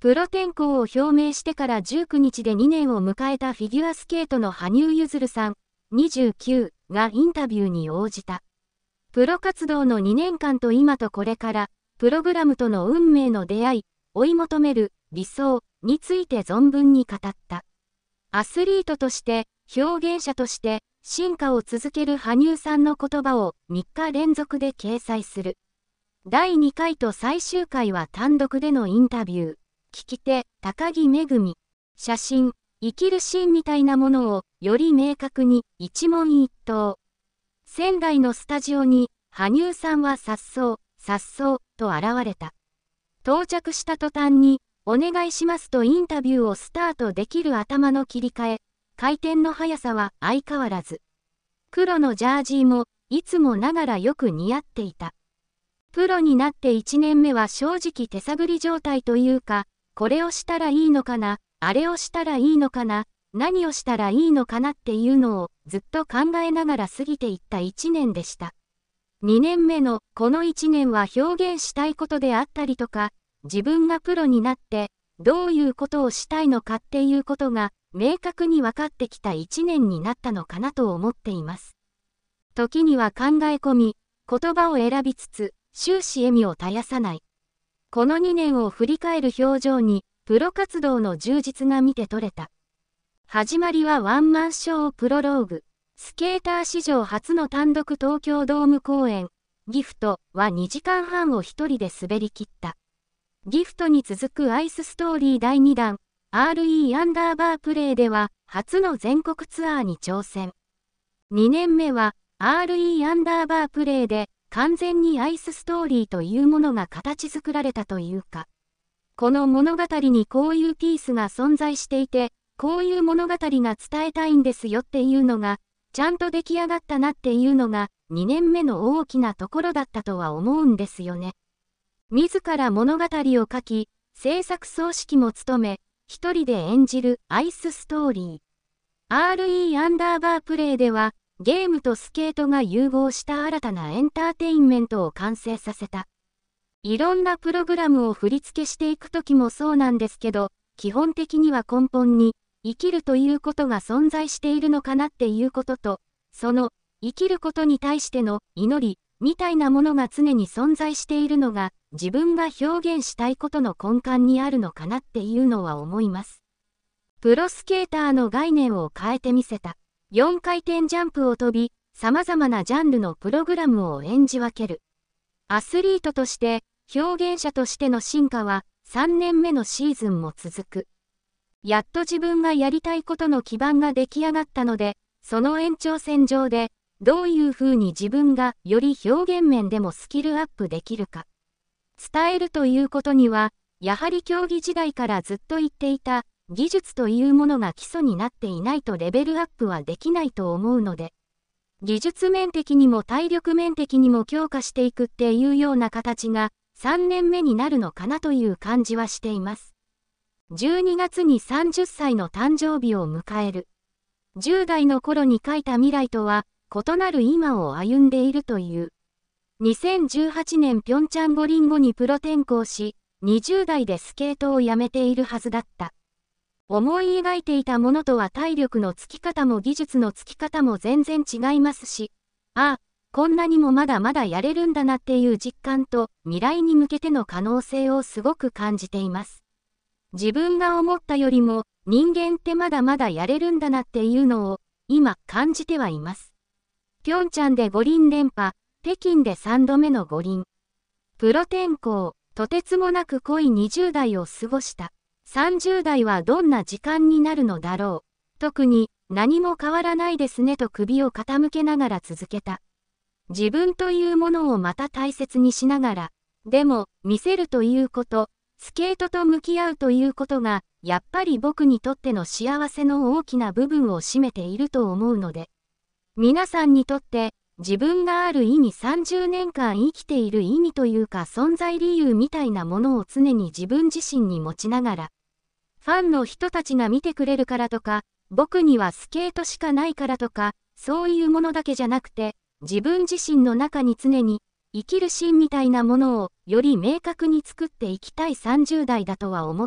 プロ転向を表明してから19日で2年を迎えたフィギュアスケートの羽生結弦さん、29がインタビューに応じた。プロ活動の2年間と今とこれから、プログラムとの運命の出会い、追い求める理想について存分に語った。アスリートとして、表現者として、進化を続ける羽生さんの言葉を3日連続で掲載する。第2回と最終回は単独でのインタビュー。聞き手、高木恵。写真、生きるシーンみたいなものを、より明確に、一問一答。仙台のスタジオに、羽生さんは颯爽、颯爽、と現れた。到着した途端に、お願いしますとインタビューをスタートできる頭の切り替え、回転の速さは相変わらず。黒のジャージーも、いつもながらよく似合っていた。プロになって1年目は正直手探り状態というか、これをしたらいいのかな、あれをしたらいいのかな、何をしたらいいのかなっていうのをずっと考えながら過ぎていった1年でした。2年目のこの1年は表現したいことであったりとか、自分がプロになってどういうことをしたいのかっていうことが明確に分かってきた1年になったのかなと思っています。時には考え込み、言葉を選びつつ、終始笑みを絶やさない。この2年を振り返る表情に、プロ活動の充実が見て取れた。始まりはワンマンショープロローグ。スケーター史上初の単独東京ドーム公演、ギフトは2時間半を一人で滑り切った。ギフトに続くアイスストーリー第2弾、RE アンダーバープレイでは初の全国ツアーに挑戦。2年目は RE アンダーバープレイで完全にアイスストーリーというものが形作られたというか、この物語にこういうピースが存在していて、こういう物語が伝えたいんですよっていうのが、ちゃんと出来上がったなっていうのが、2年目の大きなところだったとは思うんですよね。自ら物語を書き、制作総指揮も務め、一人で演じるアイスストーリー。RE アンダーバープレイでは、ゲームとスケートが融合した新たなエンターテインメントを完成させた。いろんなプログラムを振り付けしていくときもそうなんですけど、基本的には根本に、生きるということが存在しているのかなっていうことと、その、生きることに対しての祈り、みたいなものが常に存在しているのが、自分が表現したいことの根幹にあるのかなっていうのは思います。プロスケーターの概念を変えてみせた。4回転ジャンプを飛び、様々なジャンルのプログラムを演じ分ける。アスリートとして、表現者としての進化は、3年目のシーズンも続く。やっと自分がやりたいことの基盤が出来上がったので、その延長線上で、どういうふうに自分がより表現面でもスキルアップできるか。伝えるということには、やはり競技時代からずっと言っていた技術というものが基礎になっていないとレベルアップはできないと思うので、技術面的にも体力面的にも強化していくっていうような形が3年目になるのかなという感じはしています。12月に30歳の誕生日を迎える。10代の頃に書いた未来とは異なる今を歩んでいるという。2018年ピョンチャン五輪後にプロ転向し、20代でスケートをやめているはずだった。思い描いていたものとは体力のつき方も技術のつき方も全然違いますし、ああ、こんなにもまだまだやれるんだなっていう実感と未来に向けての可能性をすごく感じています。自分が思ったよりも人間ってまだまだやれるんだなっていうのを今感じてはいます。ピョンチャンで五輪連覇、北京で3度目の五輪。プロ転向、とてつもなく濃い20代を過ごした。30代はどんな時間になるのだろう。特に何も変わらないですねと首を傾けながら続けた。自分というものをまた大切にしながら、でも見せるということ、スケートと向き合うということが、やっぱり僕にとっての幸せの大きな部分を占めていると思うので、皆さんにとって自分がある意味30年間生きている意味というか存在理由みたいなものを常に自分自身に持ちながら、ファンの人たちが見てくれるからとか、僕にはスケートしかないからとか、そういうものだけじゃなくて、自分自身の中に常に、生きる芯みたいなものを、より明確に作っていきたい30代だとは思って